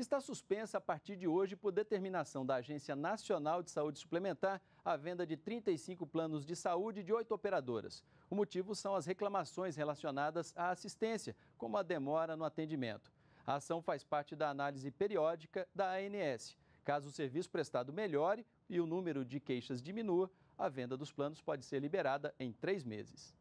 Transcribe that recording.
está suspensa a partir de hoje por determinação da Agência Nacional de Saúde Suplementar a venda de 35 planos de saúde de oito operadoras. O motivo são as reclamações relacionadas à assistência, como a demora no atendimento. A ação faz parte da análise periódica da ANS. Caso o serviço prestado melhore e o número de queixas diminua, a venda dos planos pode ser liberada em três meses.